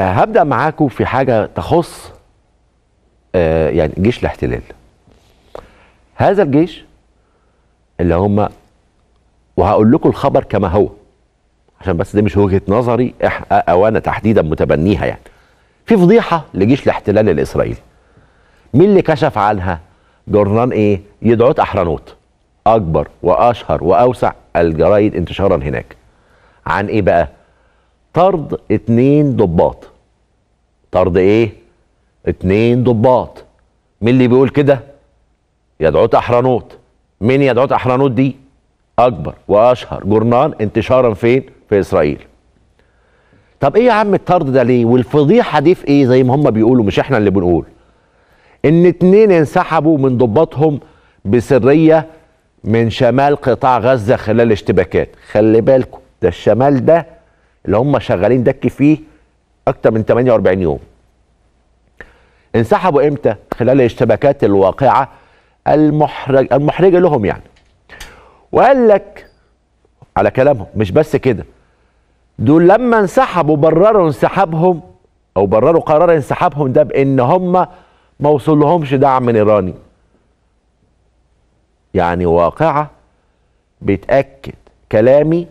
هبدا معاكم في حاجه تخص آه، يعني جيش الاحتلال هذا الجيش اللي هم وهقول لكم الخبر كما هو عشان بس دي مش وجهه نظري او انا تحديدا متبنيها يعني في فضيحه لجيش الاحتلال الاسرائيلي مين اللي كشف عنها جورنان ايه يدعوت احرنوت اكبر واشهر واوسع الجرايد انتشارا هناك عن ايه بقى طرد اتنين ضباط طرد ايه اتنين ضباط مين اللي بيقول كده يدعوت احرانوت مين يدعوت احرانوت دي اكبر واشهر جرنان انتشارا فين في اسرائيل طب ايه يا عم الطرد ده ليه والفضيحه دي في ايه زي ما هم بيقولوا مش احنا اللي بنقول ان اتنين انسحبوا من ضباطهم بسريه من شمال قطاع غزه خلال اشتباكات خلي بالكم ده الشمال ده اللي هم شغالين دك فيه اكتر من 48 يوم انسحبوا امتى خلال الاشتباكات الواقعه المحرج المحرجه لهم يعني وقال لك على كلامهم مش بس كده دول لما انسحبوا برروا انسحابهم او برروا قرار انسحابهم ده بان هم ما وصلهمش دعم من ايراني يعني واقعه بتاكد كلامي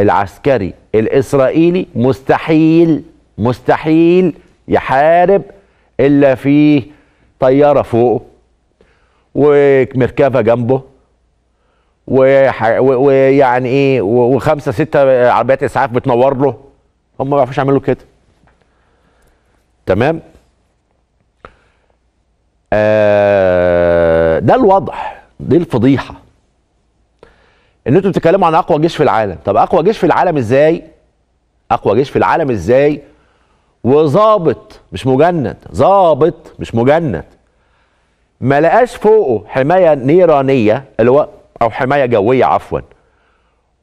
العسكري الاسرائيلي مستحيل مستحيل يحارب الا في طياره فوقه ومركبه جنبه ويعني ايه وخمسه سته عربيات اسعاف بتنور له هم ما بيعرفوش يعملوا كده تمام آه ده الوضع دي الفضيحه ان انتوا بتتكلموا عن اقوى جيش في العالم طب اقوى جيش في العالم ازاي اقوى جيش في العالم ازاي وظابط مش مجند ظابط مش مجند ما لقاش فوقه حمايه نيرانيه اللي هو او حمايه جويه عفوا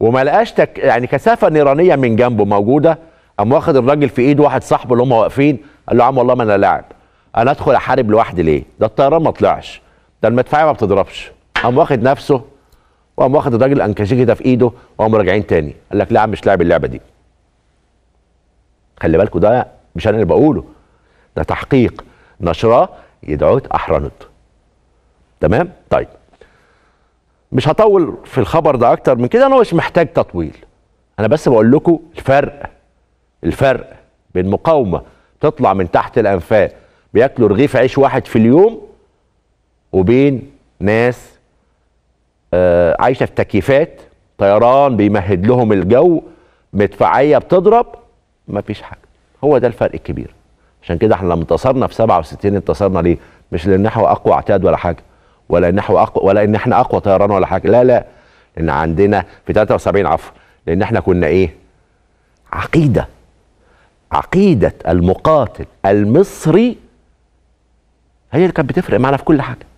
وما لقاش تك يعني كثافه نيرانيه من جنبه موجوده قام واخد الراجل في ايد واحد صاحبه اللي هم واقفين قال له يا عم والله ما انا لاعب انا ادخل احارب لوحدي ليه ده الطيران ما طلعش ده المدفعيه ما بتضربش قام واخد نفسه وقام واخد الراجل انكشيكي ده في ايده وقام راجعين تاني قال لك لا مش لاعب اللعبه دي خلي بالكوا ده مش انا اللي بقوله ده تحقيق نشراه يدعوت احرنت تمام طيب مش هطول في الخبر ده اكتر من كده انا مش محتاج تطويل انا بس بقول لكم الفرق الفرق بين مقاومه تطلع من تحت الانفاق بياكلوا رغيف عيش واحد في اليوم وبين ناس آه، عايشه في تكييفات طيران بيمهد لهم الجو مدفعيه بتضرب مفيش حاجه هو ده الفرق الكبير عشان كده احنا لما انتصرنا في 67 انتصرنا ليه؟ مش لان احنا اقوى اعتاد ولا حاجه ولا ان احنا اقوى ولا ان احنا اقوى طيران ولا حاجه لا لا لان عندنا في 73 عفوا لان احنا كنا ايه؟ عقيده عقيده المقاتل المصري هي اللي كانت بتفرق معانا في كل حاجه